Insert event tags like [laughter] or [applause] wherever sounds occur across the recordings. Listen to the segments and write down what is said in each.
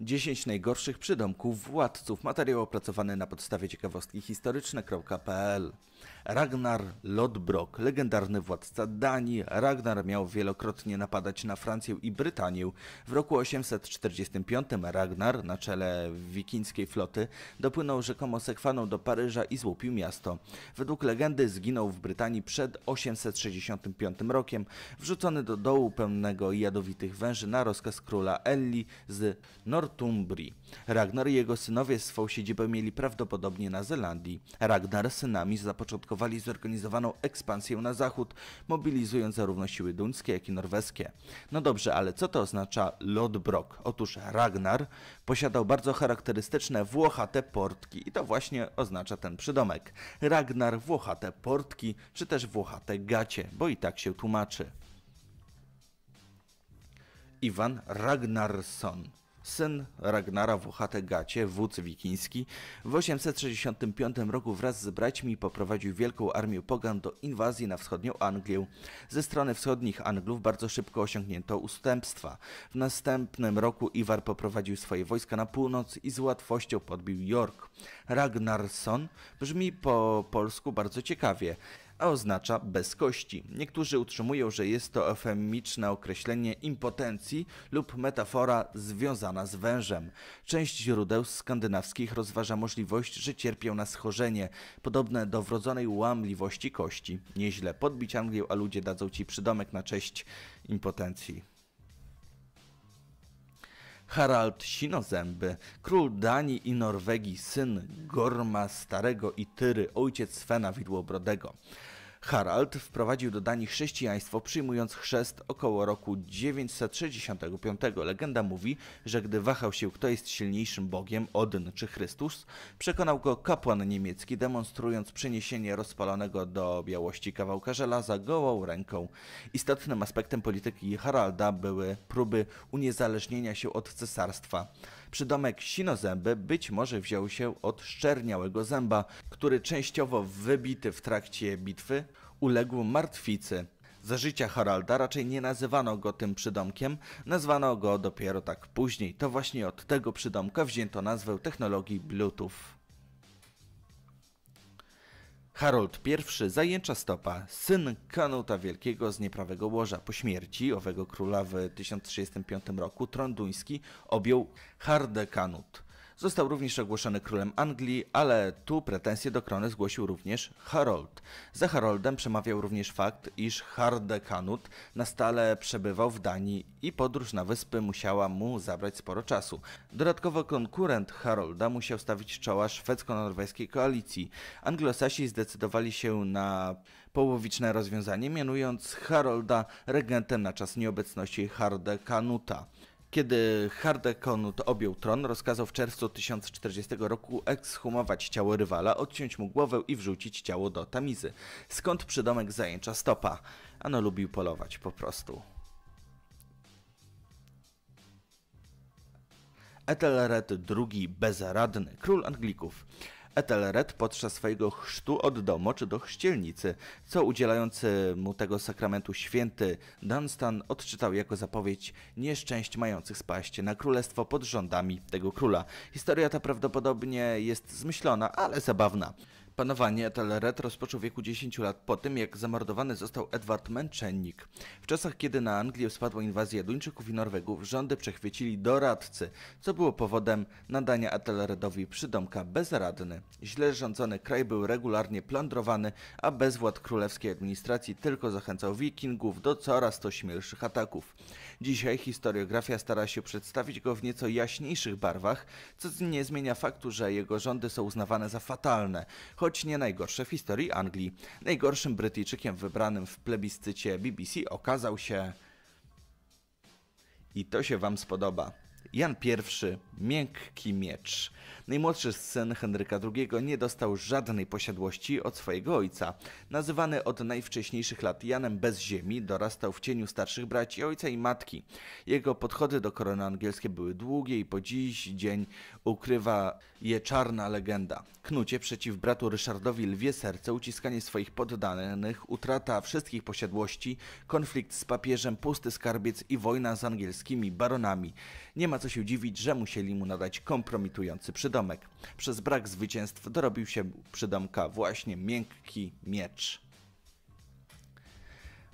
10 najgorszych przydomków władców. Materiał opracowany na podstawie ciekawostki historyczne.pl. Ragnar Lodbrok, legendarny władca Danii. Ragnar miał wielokrotnie napadać na Francję i Brytanię. W roku 845 Ragnar na czele wikińskiej floty dopłynął rzekomo sekwaną do Paryża i złupił miasto. Według legendy zginął w Brytanii przed 865 rokiem, wrzucony do dołu pełnego jadowitych węży na rozkaz króla Elli z Nord Northumbrii. Ragnar i jego synowie swą siedzibę mieli prawdopodobnie na Zelandii. Ragnar z synami zapoczątkowali zorganizowaną ekspansję na zachód, mobilizując zarówno siły duńskie, jak i norweskie. No dobrze, ale co to oznacza Lodbrok? Otóż Ragnar posiadał bardzo charakterystyczne włochate portki i to właśnie oznacza ten przydomek. Ragnar włochate portki, czy też włochate gacie, bo i tak się tłumaczy. Iwan Ragnarsson syn Ragnara Wuchategacie, wódz wikiński, w 865 roku wraz z braćmi poprowadził wielką armię pogan do inwazji na wschodnią Anglię. Ze strony wschodnich Anglów bardzo szybko osiągnięto ustępstwa. W następnym roku Iwar poprowadził swoje wojska na północ i z łatwością podbił York. Ragnarsson brzmi po polsku bardzo ciekawie a oznacza bez kości. Niektórzy utrzymują, że jest to eufemiczne określenie impotencji lub metafora związana z wężem. Część źródeł skandynawskich rozważa możliwość, że cierpią na schorzenie, podobne do wrodzonej łamliwości kości. Nieźle podbić Anglię, a ludzie dadzą ci przydomek na cześć impotencji. Harald Sinozęby, król Danii i Norwegii, syn Gorma Starego i Tyry, ojciec Svena Widłobrodego. Harald wprowadził do Danii chrześcijaństwo, przyjmując chrzest około roku 965. Legenda mówi, że gdy wahał się, kto jest silniejszym bogiem, Odyn czy Chrystus, przekonał go kapłan niemiecki, demonstrując przeniesienie rozpalonego do białości kawałka żelaza gołą ręką. Istotnym aspektem polityki Haralda były próby uniezależnienia się od cesarstwa. Przydomek sinozęby być może wziął się od szczerniałego zęba, który częściowo wybity w trakcie bitwy uległ martwicy. Za życia Haralda raczej nie nazywano go tym przydomkiem, nazwano go dopiero tak później. To właśnie od tego przydomka wzięto nazwę technologii Bluetooth. Harold I zajęcza stopa, syn Kanuta Wielkiego z nieprawego łoża. Po śmierci owego króla w 1035 roku tron duński objął Harde Kanut. Został również ogłoszony królem Anglii, ale tu pretensje do krony zgłosił również Harold. Za Haroldem przemawiał również fakt, iż Hardekanut na stale przebywał w Danii i podróż na wyspy musiała mu zabrać sporo czasu. Dodatkowo konkurent Harolda musiał stawić czoła szwedzko-norweskiej koalicji. Anglosasi zdecydowali się na połowiczne rozwiązanie, mianując Harolda regentem na czas nieobecności Hardekanuta. Kiedy Hardekonut objął tron, rozkazał w czerwcu 1040 roku ekshumować ciało rywala, odciąć mu głowę i wrzucić ciało do Tamizy, skąd przydomek zajęcza stopa. Ano lubił polować po prostu. Ethelred II Bezradny, król Anglików. Ethelred podczas swojego chrztu od domu czy do chrzcielnicy, co udzielający mu tego sakramentu święty Dunstan odczytał jako zapowiedź nieszczęść mających spaść na królestwo pod rządami tego króla. Historia ta prawdopodobnie jest zmyślona, ale zabawna. Panowanie Etelred rozpoczął w wieku 10 lat po tym, jak zamordowany został Edward Męczennik. W czasach, kiedy na Anglię spadła inwazja Duńczyków i Norwegów, rządy przechwycili doradcy, co było powodem nadania Etelredowi przydomka bezradny. Źle rządzony kraj był regularnie plądrowany, a bezwład królewskiej administracji tylko zachęcał wikingów do coraz to śmielszych ataków. Dzisiaj historiografia stara się przedstawić go w nieco jaśniejszych barwach, co nie zmienia faktu, że jego rządy są uznawane za fatalne, choć choć nie najgorsze w historii Anglii. Najgorszym Brytyjczykiem wybranym w plebiscycie BBC okazał się... I to się Wam spodoba. Jan I, miękki miecz. Najmłodszy syn Henryka II nie dostał żadnej posiadłości od swojego ojca. Nazywany od najwcześniejszych lat Janem bez ziemi, dorastał w cieniu starszych braci ojca i matki. Jego podchody do korony angielskiej były długie i po dziś dzień ukrywa je czarna legenda. Knucie przeciw bratu Ryszardowi lwie serce, uciskanie swoich poddanych, utrata wszystkich posiadłości, konflikt z papieżem, pusty skarbiec i wojna z angielskimi baronami. Nie ma ma co się dziwić, że musieli mu nadać kompromitujący przydomek. Przez brak zwycięstw dorobił się przydomka właśnie miękki miecz.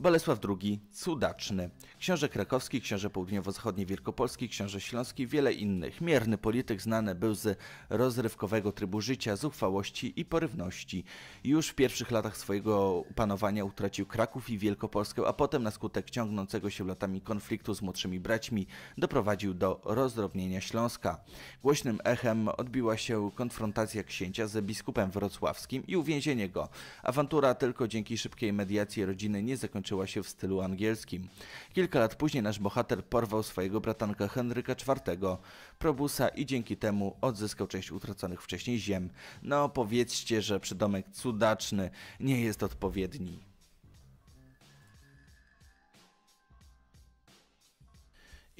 Bolesław II, cudaczny, książę krakowski, książę południowo-zachodni wielkopolski, książę śląski, wiele innych. Mierny polityk znany był z rozrywkowego trybu życia, zuchwałości i porywności. Już w pierwszych latach swojego panowania utracił Kraków i Wielkopolskę, a potem na skutek ciągnącego się latami konfliktu z młodszymi braćmi doprowadził do rozdrobnienia Śląska. Głośnym echem odbiła się konfrontacja księcia z biskupem wrocławskim i uwięzienie go. Awantura tylko dzięki szybkiej mediacji rodziny nie zakończyła tłumaczyła się w stylu angielskim. Kilka lat później nasz bohater porwał swojego bratanka Henryka IV, probusa i dzięki temu odzyskał część utraconych wcześniej ziem. No powiedzcie, że przydomek cudaczny nie jest odpowiedni.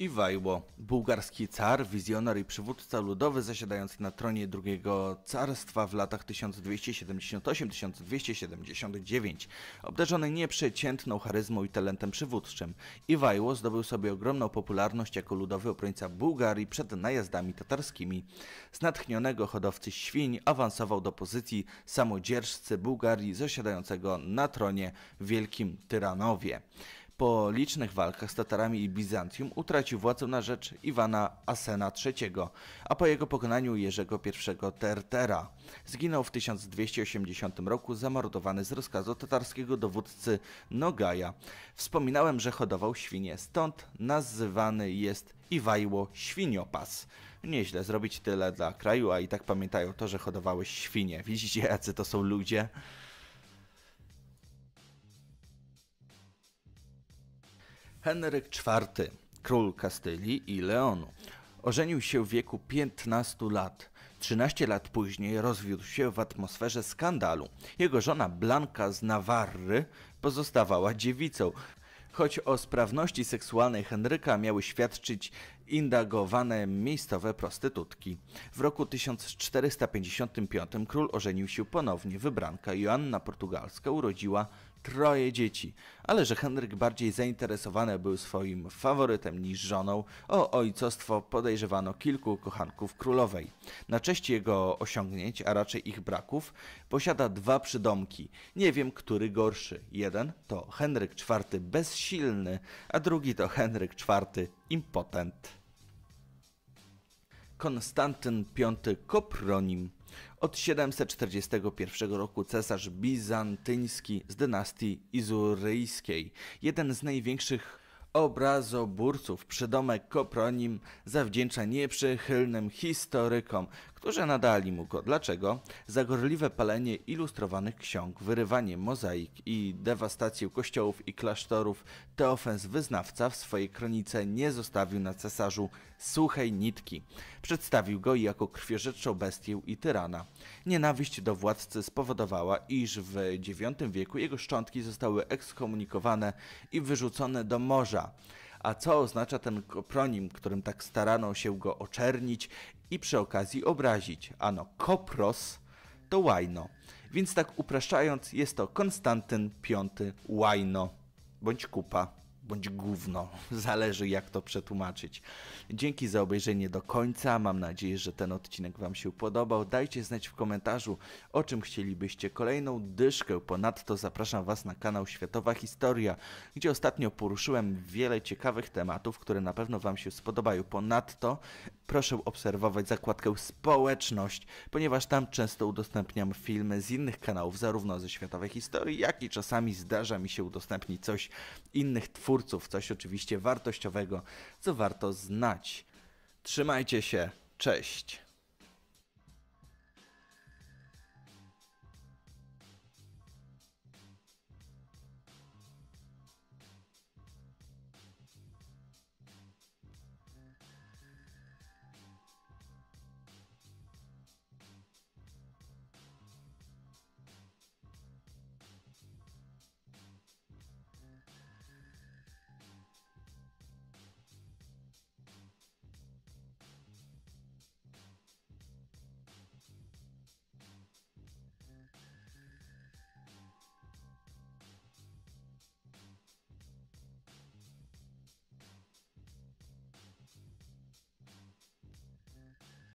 Iwajło, bułgarski car, wizjoner i przywódca ludowy zasiadający na tronie II Carstwa w latach 1278-1279. Obdarzony nieprzeciętną charyzmą i talentem przywódczym, Iwajło zdobył sobie ogromną popularność jako ludowy obrońca Bułgarii przed najazdami tatarskimi. Z natchnionego hodowcy świń awansował do pozycji samodzierżcy Bułgarii zasiadającego na tronie Wielkim Tyranowie. Po licznych walkach z Tatarami i Bizancjum utracił władzę na rzecz Iwana Asena III, a po jego pokonaniu Jerzego I Tertera. Zginął w 1280 roku zamordowany z rozkazu tatarskiego dowódcy Nogaja. Wspominałem, że hodował świnie, stąd nazywany jest Iwajło Świniopas. Nieźle zrobić tyle dla kraju, a i tak pamiętają to, że hodowały świnie. Widzicie, jacy to są ludzie? Henryk IV, król Kastylii i Leonu, ożenił się w wieku 15 lat. 13 lat później rozwiódł się w atmosferze skandalu. Jego żona Blanka z Nawarry pozostawała dziewicą. Choć o sprawności seksualnej Henryka miały świadczyć indagowane miejscowe prostytutki. W roku 1455 król ożenił się ponownie. Wybranka Joanna Portugalska urodziła troje dzieci, ale że Henryk bardziej zainteresowany był swoim faworytem niż żoną, o ojcostwo podejrzewano kilku kochanków królowej. Na cześć jego osiągnięć, a raczej ich braków, posiada dwa przydomki. Nie wiem, który gorszy. Jeden to Henryk IV bezsilny, a drugi to Henryk IV impotent. Konstantyn V Kopronim od 741 roku cesarz bizantyński z dynastii izuryjskiej, jeden z największych obrazoburców przydomek Kopronim zawdzięcza nieprzychylnym historykom, którzy nadali mu go. Dlaczego? Zagorliwe palenie ilustrowanych ksiąg, wyrywanie mozaik i dewastację kościołów i klasztorów, Teofens wyznawca w swojej kronice nie zostawił na cesarzu suchej nitki. Przedstawił go jako krwiożerczą bestię i tyrana. Nienawiść do władcy spowodowała, iż w IX wieku jego szczątki zostały ekskomunikowane i wyrzucone do morza a co oznacza ten pronim, którym tak starano się go oczernić i przy okazji obrazić. Ano, kopros to łajno. Więc tak upraszczając, jest to Konstantyn V łajno bądź kupa bądź gówno. [laughs] Zależy jak to przetłumaczyć. Dzięki za obejrzenie do końca. Mam nadzieję, że ten odcinek Wam się podobał. Dajcie znać w komentarzu, o czym chcielibyście kolejną dyszkę. Ponadto zapraszam Was na kanał Światowa Historia, gdzie ostatnio poruszyłem wiele ciekawych tematów, które na pewno Wam się spodobają. Ponadto proszę obserwować zakładkę Społeczność, ponieważ tam często udostępniam filmy z innych kanałów, zarówno ze światowej historii, jak i czasami zdarza mi się udostępnić coś innych twórców, coś oczywiście wartościowego, co warto znać. Trzymajcie się, cześć!